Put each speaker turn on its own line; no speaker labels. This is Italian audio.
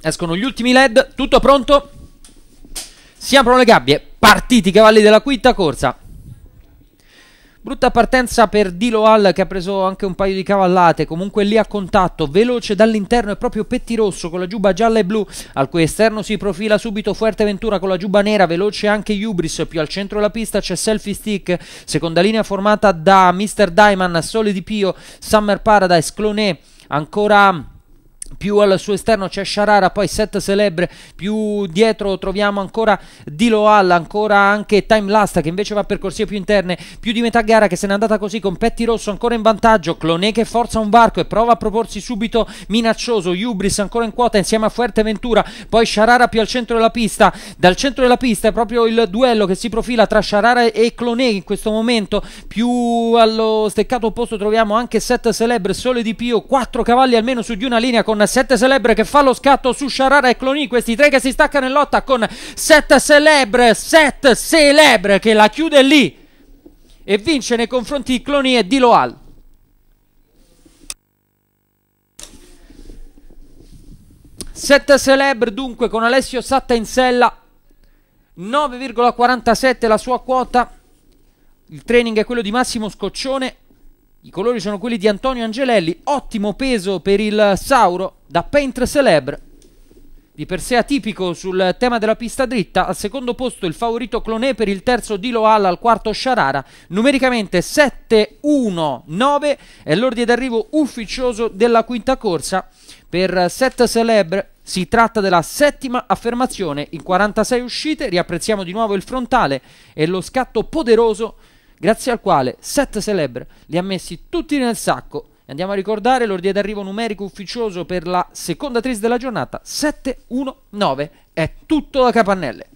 escono gli ultimi led, tutto pronto, si aprono le gabbie, partiti i cavalli della quinta corsa. Brutta partenza per Dilo Diloal che ha preso anche un paio di cavallate, comunque lì a contatto, veloce dall'interno è proprio Pettirosso con la giubba gialla e blu, al cui esterno si profila subito Fuerteventura con la giubba nera, veloce anche Ubris, più al centro della pista c'è Selfie Stick, seconda linea formata da Mr. Diamond, Sole di Pio, Summer Paradise, Cloné, ancora più al suo esterno c'è Sciarara, poi Set Celebre, più dietro troviamo ancora Dilo Hall, ancora anche Time Last che invece va per corsie più interne, più di metà gara che se n'è andata così con Petti Rosso ancora in vantaggio, Clone che forza un varco e prova a proporsi subito minaccioso, Ubris ancora in quota insieme a Fuerteventura, poi Sciarara più al centro della pista, dal centro della pista è proprio il duello che si profila tra Sciarara e Clone in questo momento, più allo steccato opposto troviamo anche Set Celebre, Sole di Pio, 4 cavalli almeno su di una linea con 7 Celebre che fa lo scatto su Sharara e Cloni, questi tre che si staccano in lotta con 7 Celebre, 7 Celebre che la chiude lì e vince nei confronti di Cloni e di Loal. Set Celebre dunque con Alessio Satta in sella 9,47 la sua quota il training è quello di Massimo Scoccione i colori sono quelli di Antonio Angelelli ottimo peso per il Sauro da Paint Celebre. Di per sé atipico sul tema della pista dritta, al secondo posto il favorito Cloné per il terzo Dilo Hall al quarto Sharara. numericamente 7-1-9 è l'ordine d'arrivo ufficioso della quinta corsa. Per Set Celebre si tratta della settima affermazione in 46 uscite, riapprezziamo di nuovo il frontale e lo scatto poderoso grazie al quale Set Celebre li ha messi tutti nel sacco Andiamo a ricordare l'ordine d'arrivo numerico ufficioso per la seconda tris della giornata 719. È tutto da capannelle.